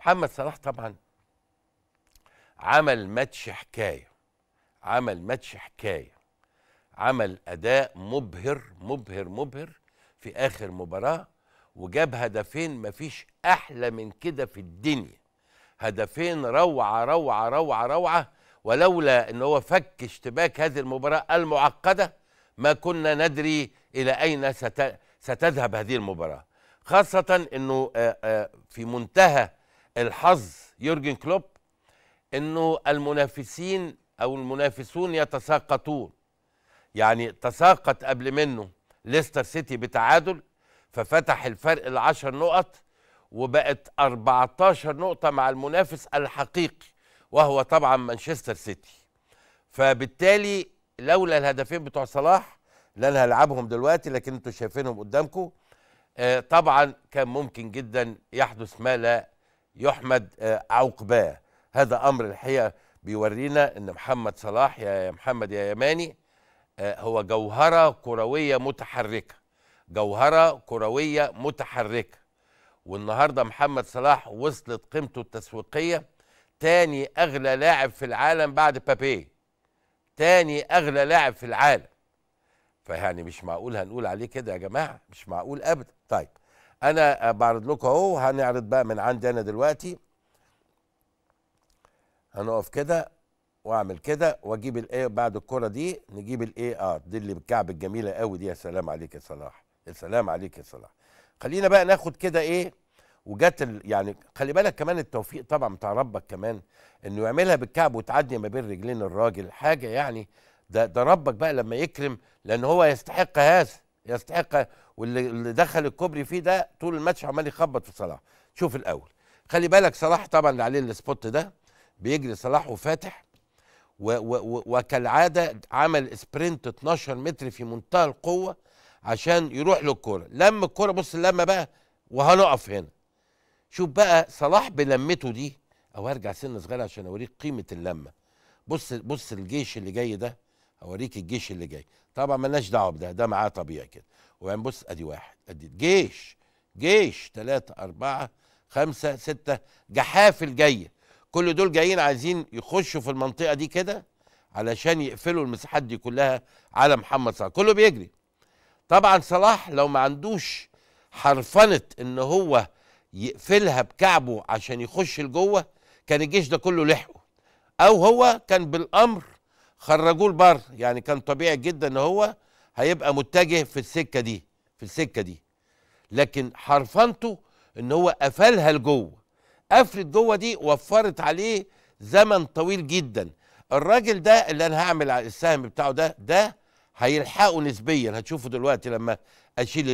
محمد صلاح طبعا عمل ماتش حكايه عمل ماتش حكايه عمل اداء مبهر مبهر مبهر في اخر مباراه وجاب هدفين مفيش احلى من كده في الدنيا هدفين روعه روعه روعه روعه ولولا ان هو فك اشتباك هذه المباراه المعقده ما كنا ندري الى اين ستذهب هذه المباراه خاصه انه في منتهى الحظ يورجن كلوب انه المنافسين او المنافسون يتساقطون يعني تساقط قبل منه ليستر سيتي بتعادل ففتح الفرق العشر نقط وبقت 14 نقطة مع المنافس الحقيقي وهو طبعا مانشستر سيتي فبالتالي لولا الهدفين بتوع صلاح اللي انا هلعبهم دلوقتي لكن انتوا شايفينهم قدامكم آه، طبعا كان ممكن جدا يحدث ما لا يحمد آه، عقباه هذا امر الحقيقه بيورينا ان محمد صلاح يا محمد يا يماني آه، هو جوهره كرويه متحركه جوهره كرويه متحركه والنهارده محمد صلاح وصلت قيمته التسويقيه تاني اغلى لاعب في العالم بعد بابي تاني اغلى لاعب في العالم فيعني مش معقول هنقول عليه كده يا جماعه مش معقول ابدا طيب انا بعرض لكم اهو هنعرض بقى من عندي انا دلوقتي هنقف كده واعمل كده واجيب الايه بعد الكره دي نجيب الايه ار دي اللي بالكعب الجميله قوي دي يا سلام عليك يا صلاح يا سلام عليك يا صلاح خلينا بقى ناخد كده ايه وجت يعني خلي بالك كمان التوفيق طبعا بتاع ربك كمان انه يعملها بالكعب وتعدي ما بين رجلين الراجل حاجه يعني ده ده ربك بقى لما يكرم لان هو يستحق هذا يستحق واللي دخل الكوبري فيه ده طول الماتش عمال يخبط في صلاح شوف الاول خلي بالك صلاح طبعا اللي عليه السبوت ده بيجري صلاح وفاتح و و وكالعاده عمل سبرنت 12 متر في منتهى القوه عشان يروح للكوره لم الكوره بص اللمه بقى وهنقف هنا شوف بقى صلاح بلمته دي او هرجع سنه صغيره عشان اوريك قيمه اللمه بص بص الجيش اللي جاي ده اوريك الجيش اللي جاي طبعا ملناش دعوه بده ده معاه طبيعي كده وبعدين بص ادي واحد ادي جيش جيش ثلاثة أربعة خمسة ستة جحافل جاية كل دول جايين عايزين يخشوا في المنطقة دي كده علشان يقفلوا المساحات دي كلها على محمد صلاح كله بيجري طبعا صلاح لو ما عندوش حرفنة ان هو يقفلها بكعبه عشان يخش لجوه كان الجيش ده كله لحقه او هو كان بالامر خرجوه البر يعني كان طبيعي جدا ان هو هيبقى متجه في السكه دي في السكه دي لكن حرفنته ان هو قفلها لجوه قفلت جوه دي وفرت عليه زمن طويل جدا الراجل ده اللي انا هعمل السهم بتاعه ده ده هيلحقه نسبيا هتشوفه دلوقتي لما اشيل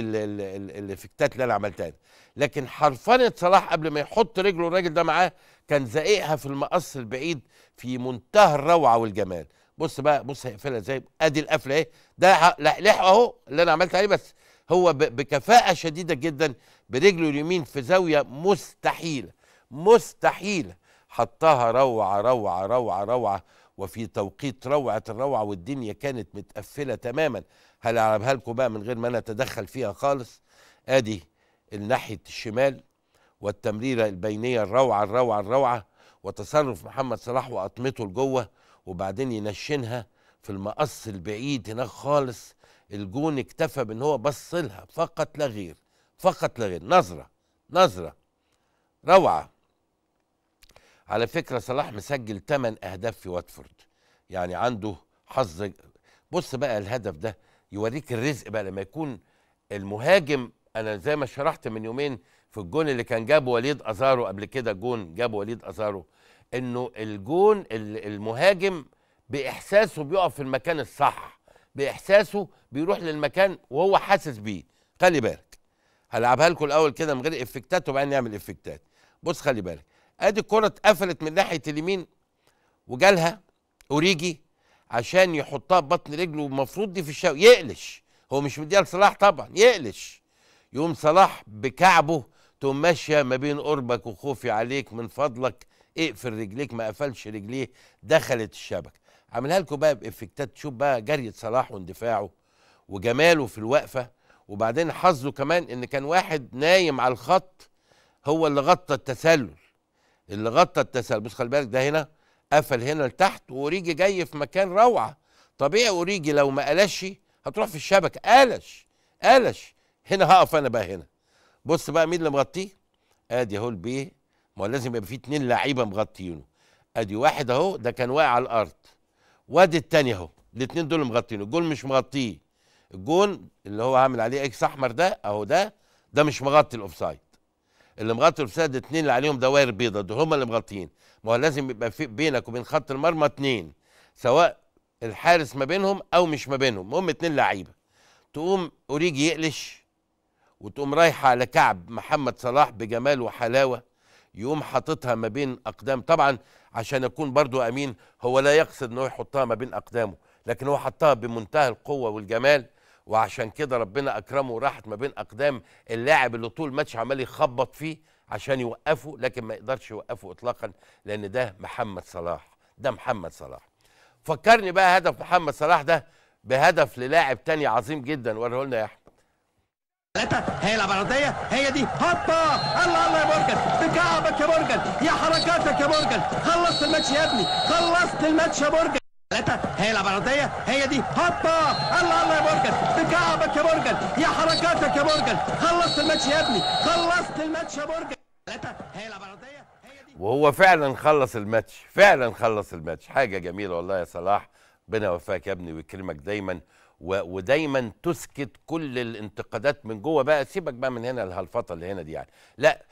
الافكتات اللي انا عملتها دي لكن حرفنه صلاح قبل ما يحط رجله الراجل ده معاه كان زائقها في المقص البعيد في منتهى الروعه والجمال بص بقى بص هيقفلها ازاي ادي القفله اهي ده لحقه اهو اللي انا عملت عليه بس هو بكفاءه شديده جدا برجله اليمين في زاويه مستحيله مستحيله حطها روعه روعه روعه روعه وفي توقيت روعه الروعه والدنيا كانت متقفله تماما اعربها لكم بقى من غير ما انا اتدخل فيها خالص ادي الناحيه الشمال والتمريره البينيه الروعه الروعه الروعه وتصرف محمد صلاح واطمته لجوه وبعدين ينشنها في المقص البعيد هناك خالص الجون اكتفى بان هو بص لها فقط لا غير فقط لا غير نظره نظره روعه على فكره صلاح مسجل 8 اهداف في واتفورد يعني عنده حظ بص بقى الهدف ده يوريك الرزق بقى لما يكون المهاجم انا زي ما شرحت من يومين في الجون اللي كان جابه وليد ازارو قبل كده جون جابه وليد ازارو انه الجون المهاجم باحساسه بيقف في المكان الصح باحساسه بيروح للمكان وهو حاسس بيه خلي بالك هلعبها لكم الاول كده من غير افكتات وبعدين نعمل افكتات بص خلي بالك ادي الكره اتقفلت من ناحيه اليمين وجالها اوريجي عشان يحطها ببطن رجله المفروض دي في الشاوي يقلش هو مش مديها لصلاح طبعا يقلش يقوم صلاح بكعبه تقوم ماشيه ما بين قربك وخوفي عليك من فضلك اقفل رجليك ما قفلش رجليه دخلت الشبكه عاملها لكم بقى بافكتات تشوف بقى جريه صلاح واندفاعه وجماله في الوقفه وبعدين حظه كمان ان كان واحد نايم على الخط هو اللي غطى التسلل اللي غطى التسلل بص خلي بالك ده هنا قفل هنا لتحت وريجي جاي في مكان روعه طبيعي اوريجي لو ما قلش هتروح في الشبكه قلش قلش هنا هقف انا بقى هنا بص بقى مين اللي مغطيه ادي اهو البيه ما هو لازم يبقى فيه اتنين لعيبه مغطينه ادي واحد اهو ده كان واقع على الارض وادي التاني اهو الاتنين دول مغطينه الجول مش مغطيه الجون اللي هو عامل عليه اكس احمر ده اهو ده ده مش مغطي الاوفسايد اللي مغطي الاوفسايد الاتنين اللي عليهم دوائر بيضاء دول هما اللي مغطيين ما هو لازم يبقى في بينك وبين خط المرمى اتنين سواء الحارس ما بينهم او مش ما بينهم المهم اتنين لعيبه تقوم اوريجي يقلش وتقوم رايحه على كعب محمد صلاح بجمال وحلاوه يقوم حاططها ما بين اقدام طبعا عشان اكون برضو امين هو لا يقصد انه يحطها ما بين اقدامه لكن هو حطها بمنتهى القوه والجمال وعشان كده ربنا اكرمه وراحت ما بين اقدام اللاعب اللي طول ماتش عمال يخبط فيه عشان يوقفه لكن ما يقدرش يوقفه اطلاقا لان ده محمد صلاح ده محمد صلاح فكرني بقى هدف محمد صلاح ده بهدف للاعب تاني عظيم جدا وريه لنا يا احمد ثلاثة هي العبراتية هي دي هوبا الله الله يا برجل بكعبك يا برجل يا حركاتك يا برجل خلصت الماتش يا ابني خلصت الماتش يا برجل ثلاثة هي العبراتية هي دي هوبا الله الله يا برجل بكعبك يا برجل يا حركاتك يا برجل خلصت الماتش يا ابني خلصت الماتش يا برجل هي وهو فعلا خلص الماتش فعلا خلص الماتش حاجة جميلة والله يا صلاح ربنا يوفقك يا ابني ويكرمك دايما ودايما تسكت كل الانتقادات من جوه بقى سيبك بقى من هنا الهلفطه اللي هنا دي يعني لا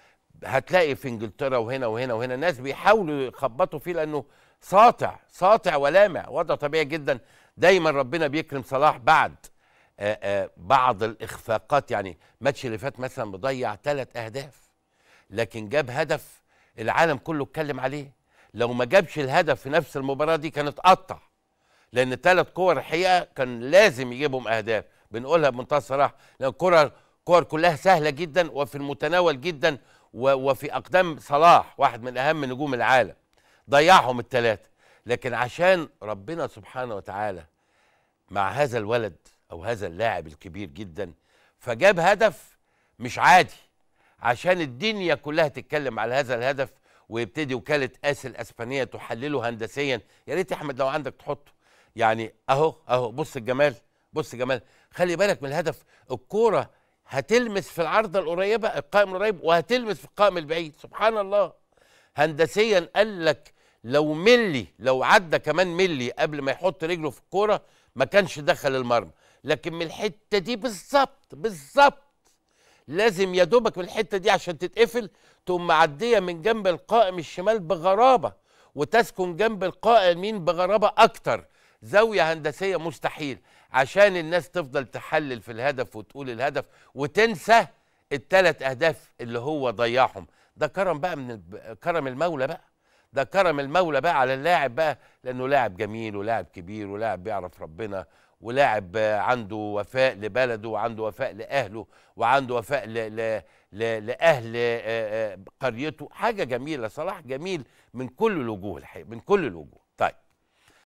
هتلاقي في انجلترا وهنا وهنا وهنا ناس بيحاولوا يخبطوا فيه لانه ساطع ساطع ولامع وضع طبيعي جدا دايما ربنا بيكرم صلاح بعد آآ آآ بعض الاخفاقات يعني الماتش اللي فات مثلا مضيع ثلاث اهداف لكن جاب هدف العالم كله اتكلم عليه لو ما جابش الهدف في نفس المباراه دي كان اتقطع لان ثلاث كور الحقيقه كان لازم يجيبهم اهداف بنقولها بمنتهى الصراحه لان الكره كور كلها سهله جدا وفي المتناول جدا وفي اقدام صلاح واحد من اهم نجوم العالم ضيعهم الثلاثه لكن عشان ربنا سبحانه وتعالى مع هذا الولد او هذا اللاعب الكبير جدا فجاب هدف مش عادي عشان الدنيا كلها تتكلم على هذا الهدف ويبتدي وكاله اس الاسبانيه تحلله هندسيا يا ريت احمد لو عندك تحطه يعني اهو اهو بص الجمال بص جمال خلي بالك من الهدف الكوره هتلمس في العارضه القريبه القائم القريب وهتلمس في القائم البعيد سبحان الله هندسيا قال لك لو ملي لو عدى كمان ملي قبل ما يحط رجله في الكوره ما كانش دخل المرمى لكن من الحته دي بالظبط بالظبط لازم يا دوبك من الحته دي عشان تتقفل تقوم معديه من جنب القائم الشمال بغرابه وتسكن جنب القائم اليمين بغرابه اكتر زاويه هندسيه مستحيل عشان الناس تفضل تحلل في الهدف وتقول الهدف وتنسى الثلاث اهداف اللي هو ضيعهم ده كرم بقى من كرم المولى بقى ده كرم المولى بقى على اللاعب بقى لانه لاعب جميل ولاعب كبير ولاعب بيعرف ربنا ولاعب عنده وفاء لبلده وعنده وفاء لاهله وعنده وفاء ل ل ل لاهل قريته حاجه جميله صلاح جميل من كل الوجوه الحقيقه من كل الوجوه